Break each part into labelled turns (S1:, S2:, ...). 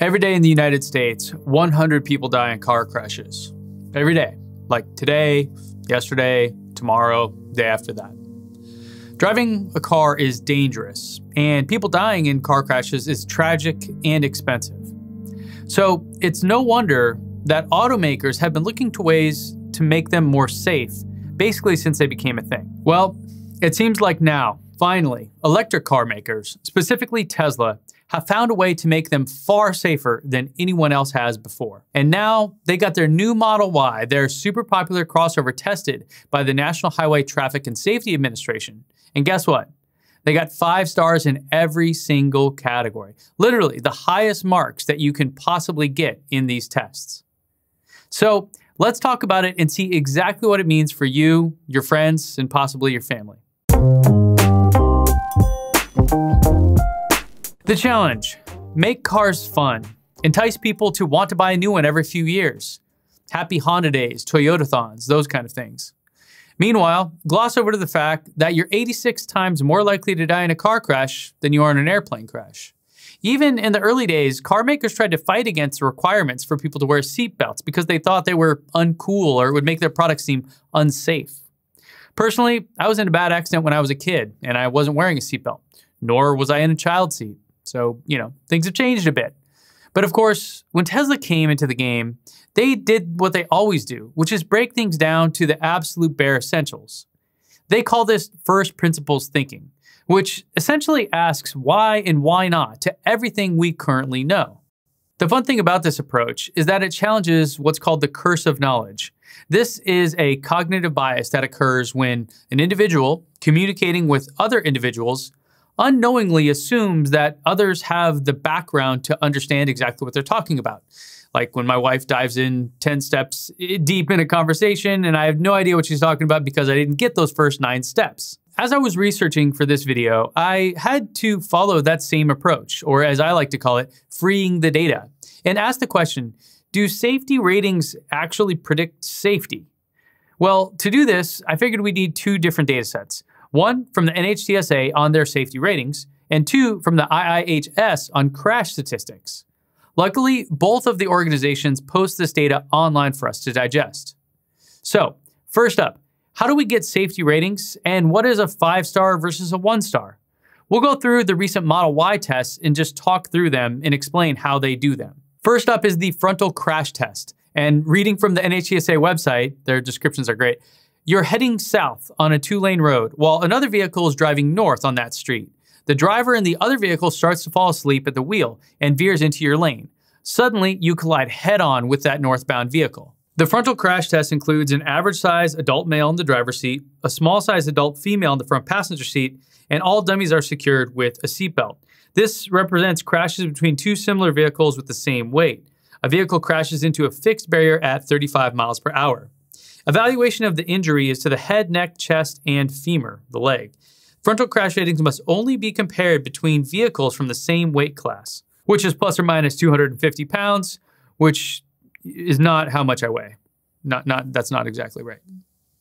S1: Every day in the United States, 100 people die in car crashes. Every day, like today, yesterday, tomorrow, day after that. Driving a car is dangerous, and people dying in car crashes is tragic and expensive. So it's no wonder that automakers have been looking to ways to make them more safe, basically since they became a thing. Well, it seems like now, finally, electric car makers, specifically Tesla, have found a way to make them far safer than anyone else has before. And now they got their new Model Y, their super popular crossover, tested by the National Highway Traffic and Safety Administration. And guess what? They got five stars in every single category, literally the highest marks that you can possibly get in these tests. So let's talk about it and see exactly what it means for you, your friends, and possibly your family. The challenge make cars fun, entice people to want to buy a new one every few years. Happy Honda days, Toyotathons, those kind of things. Meanwhile, gloss over to the fact that you're 86 times more likely to die in a car crash than you are in an airplane crash. Even in the early days, car makers tried to fight against the requirements for people to wear seatbelts because they thought they were uncool or would make their product seem unsafe. Personally, I was in a bad accident when I was a kid and I wasn't wearing a seatbelt, nor was I in a child seat. So, you know, things have changed a bit. But of course, when Tesla came into the game, they did what they always do, which is break things down to the absolute bare essentials. They call this first principles thinking, which essentially asks why and why not to everything we currently know. The fun thing about this approach is that it challenges what's called the curse of knowledge. This is a cognitive bias that occurs when an individual communicating with other individuals unknowingly assumes that others have the background to understand exactly what they're talking about. Like when my wife dives in 10 steps deep in a conversation and I have no idea what she's talking about because I didn't get those first nine steps. As I was researching for this video, I had to follow that same approach, or as I like to call it, freeing the data, and ask the question, do safety ratings actually predict safety? Well, to do this, I figured we need two different data sets one from the NHTSA on their safety ratings, and two from the IIHS on crash statistics. Luckily, both of the organizations post this data online for us to digest. So, first up, how do we get safety ratings, and what is a five star versus a one star? We'll go through the recent Model Y tests and just talk through them and explain how they do them. First up is the frontal crash test. And reading from the NHTSA website, their descriptions are great. You're heading south on a two lane road while another vehicle is driving north on that street. The driver in the other vehicle starts to fall asleep at the wheel and veers into your lane. Suddenly, you collide head on with that northbound vehicle. The frontal crash test includes an average size adult male in the driver's seat, a small size adult female in the front passenger seat, and all dummies are secured with a seatbelt. This represents crashes between two similar vehicles with the same weight. A vehicle crashes into a fixed barrier at 35 miles per hour. Evaluation of the injury is to the head, neck, chest, and femur, the leg. Frontal crash ratings must only be compared between vehicles from the same weight class, which is plus or minus 250 pounds, which is not how much I weigh. Not, not, that's not exactly right.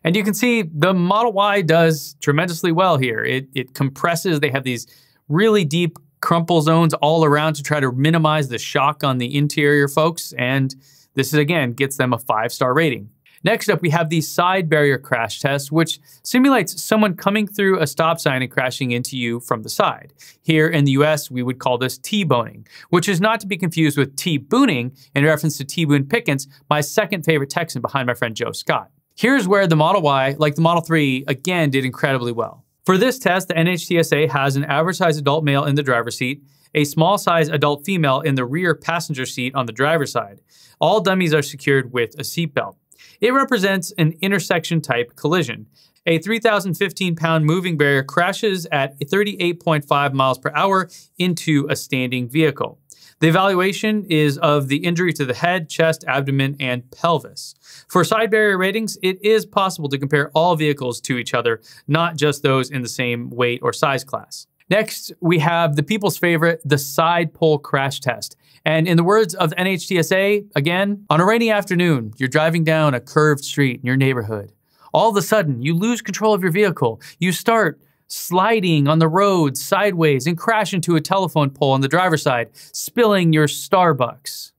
S1: And you can see the Model Y does tremendously well here. It, it compresses, they have these really deep crumple zones all around to try to minimize the shock on the interior folks. And this is, again, gets them a five star rating. Next up, we have the side barrier crash test, which simulates someone coming through a stop sign and crashing into you from the side. Here in the US, we would call this T-boning, which is not to be confused with T-booning in reference to T-Boone Pickens, my second favorite Texan behind my friend Joe Scott. Here's where the Model Y, like the Model 3, again did incredibly well. For this test, the NHTSA has an average sized adult male in the driver's seat, a small sized adult female in the rear passenger seat on the driver's side. All dummies are secured with a seatbelt. It represents an intersection type collision. A 3,015 pound moving barrier crashes at 38.5 miles per hour into a standing vehicle. The evaluation is of the injury to the head, chest, abdomen, and pelvis. For side barrier ratings, it is possible to compare all vehicles to each other, not just those in the same weight or size class. Next, we have the people's favorite, the side pole crash test. And in the words of NHTSA, again, on a rainy afternoon, you're driving down a curved street in your neighborhood. All of a sudden, you lose control of your vehicle. You start sliding on the road sideways and crash into a telephone pole on the driver's side, spilling your Starbucks.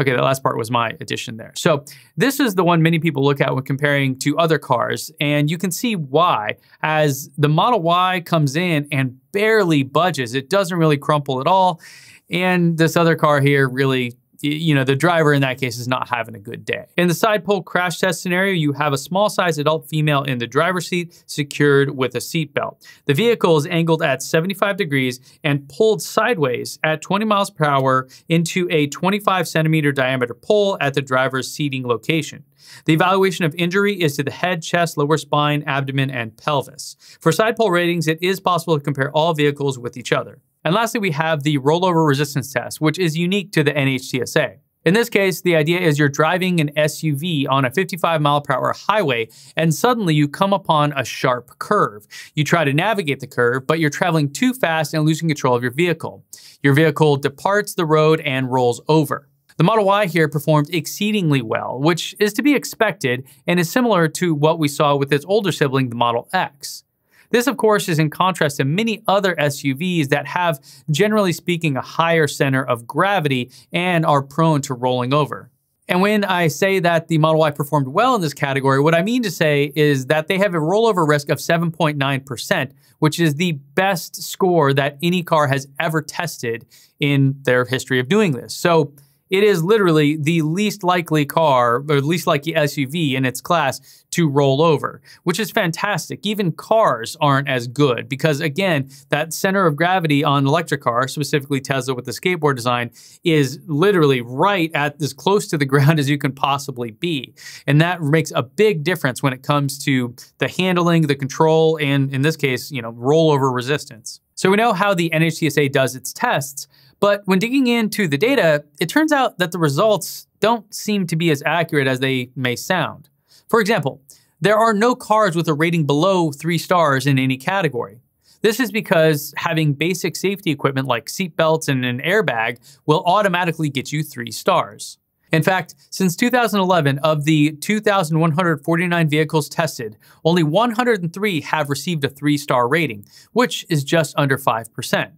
S1: Okay, that last part was my addition there. So this is the one many people look at when comparing to other cars, and you can see why. As the Model Y comes in and barely budges, it doesn't really crumple at all, and this other car here really you know, the driver in that case is not having a good day. In the side pole crash test scenario, you have a small size adult female in the driver's seat secured with a seat belt. The vehicle is angled at 75 degrees and pulled sideways at 20 miles per hour into a 25 centimeter diameter pole at the driver's seating location. The evaluation of injury is to the head, chest, lower spine, abdomen, and pelvis. For side pole ratings, it is possible to compare all vehicles with each other. And lastly, we have the rollover resistance test, which is unique to the NHTSA. In this case, the idea is you're driving an SUV on a 55 mile per hour highway, and suddenly you come upon a sharp curve. You try to navigate the curve, but you're traveling too fast and losing control of your vehicle. Your vehicle departs the road and rolls over. The Model Y here performed exceedingly well, which is to be expected and is similar to what we saw with its older sibling, the Model X. This, of course, is in contrast to many other SUVs that have, generally speaking, a higher center of gravity and are prone to rolling over. And when I say that the Model Y performed well in this category, what I mean to say is that they have a rollover risk of 7.9%, which is the best score that any car has ever tested in their history of doing this. So it is literally the least likely car or least likely SUV in its class to roll over, which is fantastic. Even cars aren't as good because, again, that center of gravity on electric cars, specifically Tesla with the skateboard design, is literally right at as close to the ground as you can possibly be. And that makes a big difference when it comes to the handling, the control, and in this case, you know, rollover resistance. So we know how the NHTSA does its tests, but when digging into the data, it turns out that the results don't seem to be as accurate as they may sound. For example, there are no cars with a rating below three stars in any category. This is because having basic safety equipment like seatbelts and an airbag will automatically get you three stars. In fact, since 2011, of the 2,149 vehicles tested, only 103 have received a three star rating, which is just under 5%.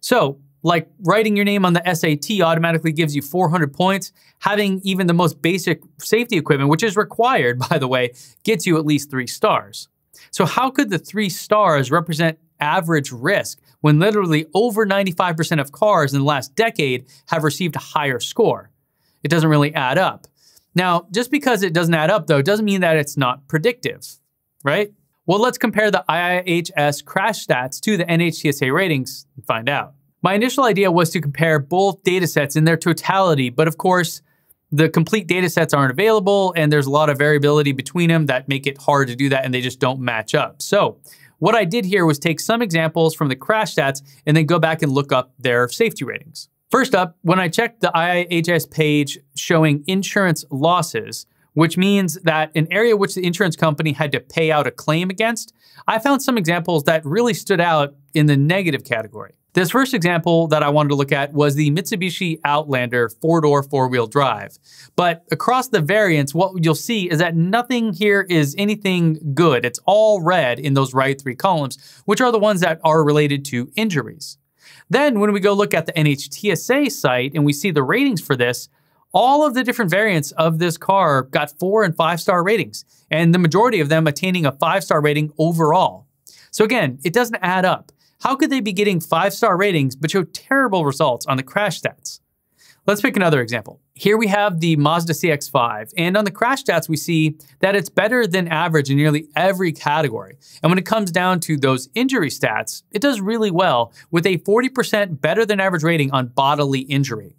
S1: So, like writing your name on the SAT automatically gives you 400 points. Having even the most basic safety equipment, which is required, by the way, gets you at least three stars. So, how could the three stars represent average risk when literally over 95% of cars in the last decade have received a higher score? It doesn't really add up. Now, just because it doesn't add up, though, doesn't mean that it's not predictive, right? Well, let's compare the IIHS crash stats to the NHTSA ratings and find out. My initial idea was to compare both datasets in their totality, but of course, the complete datasets aren't available and there's a lot of variability between them that make it hard to do that and they just don't match up. So what I did here was take some examples from the crash stats and then go back and look up their safety ratings. First up, when I checked the IIHS page showing insurance losses, which means that an area which the insurance company had to pay out a claim against, I found some examples that really stood out in the negative category. This first example that I wanted to look at was the Mitsubishi Outlander four-door four-wheel drive. But across the variants, what you'll see is that nothing here is anything good. It's all red in those right three columns, which are the ones that are related to injuries. Then when we go look at the NHTSA site and we see the ratings for this, all of the different variants of this car got four and five star ratings, and the majority of them attaining a five star rating overall. So again, it doesn't add up. How could they be getting five star ratings but show terrible results on the crash stats? Let's pick another example. Here we have the Mazda CX-5, and on the crash stats, we see that it's better than average in nearly every category. And when it comes down to those injury stats, it does really well with a 40% better than average rating on bodily injury.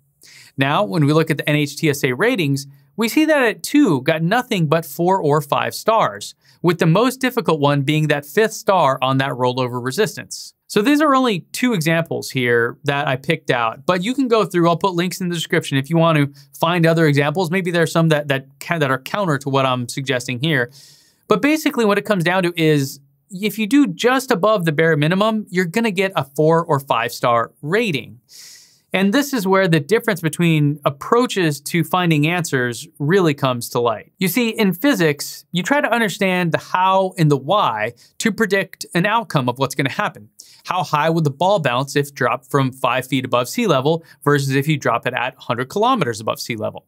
S1: Now, when we look at the NHTSA ratings, we see that it too got nothing but four or five stars, with the most difficult one being that fifth star on that rollover resistance. So these are only two examples here that I picked out, but you can go through. I'll put links in the description if you want to find other examples. Maybe there's some that that that are counter to what I'm suggesting here. But basically, what it comes down to is if you do just above the bare minimum, you're going to get a four or five star rating. And this is where the difference between approaches to finding answers really comes to light. You see, in physics, you try to understand the how and the why to predict an outcome of what's going to happen. How high would the ball bounce if dropped from 5 feet above sea level versus if you drop it at 100 kilometers above sea level?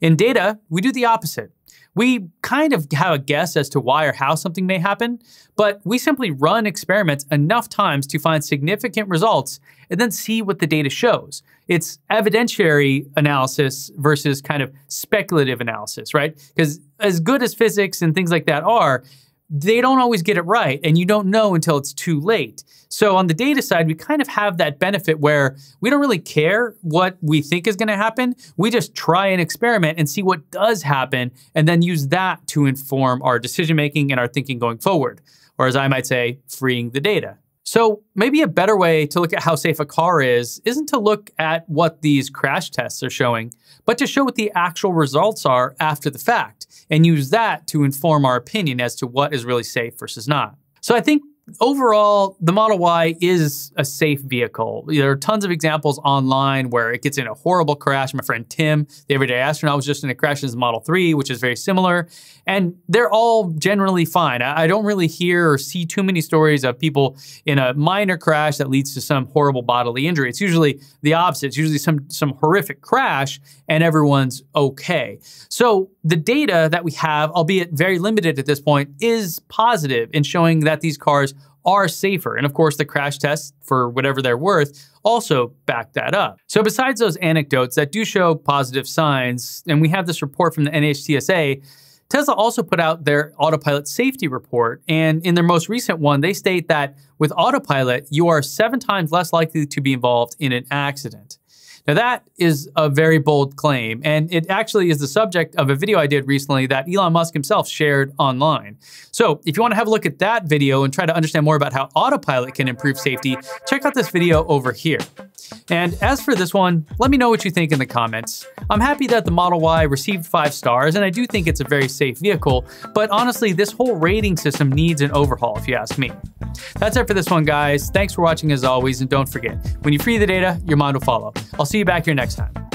S1: In data, we do the opposite. We kind of have a guess as to why or how something may happen, but we simply run experiments enough times to find significant results and then see what the data shows. It's evidentiary analysis versus kind of speculative analysis, right? Because as good as physics and things like that are, they don't always get it right, and you don't know until it's too late. So on the data side, we kind of have that benefit where we don't really care what we think is going to happen. We just try and experiment and see what does happen, and then use that to inform our decision making and our thinking going forward. Or as I might say, freeing the data. So, maybe a better way to look at how safe a car is isn't to look at what these crash tests are showing, but to show what the actual results are after the fact and use that to inform our opinion as to what is really safe versus not. So, I think overall, the Model Y is a safe vehicle. There are tons of examples online where it gets in a horrible crash. My friend Tim, the everyday astronaut, was just in a crash in his Model 3, which is very similar. And they're all generally fine. I, don't really hear or see too many stories of people in a minor crash that leads to some horrible bodily injury. It's usually the opposite. It's usually some, some horrific crash and everyone's okay. So the data that we have, albeit very limited at this point, is positive in showing that these cars are safer. And of course, the crash tests, for whatever they're worth, also back that up. So, besides those anecdotes that do show positive signs, and we have this report from the NHTSA. Tesla also put out their autopilot safety report. And in their most recent one, they state that with autopilot, you are seven times less likely to be involved in an accident. Now, that is a very bold claim, and it actually is the subject of a video I did recently that Elon Musk himself shared online. So, if you want to have a look at that video and try to understand more about how autopilot can improve safety, check out this video over here. And as for this one, let me know what you think in the comments. I'm happy that the Model Y received five stars, and I do think it's a very safe vehicle, but honestly, this whole rating system needs an overhaul, if you ask me. That's it for this one, guys. Thanks for watching as always, and don't forget, when you free the data, your mind will follow. I'll see see you back here next time.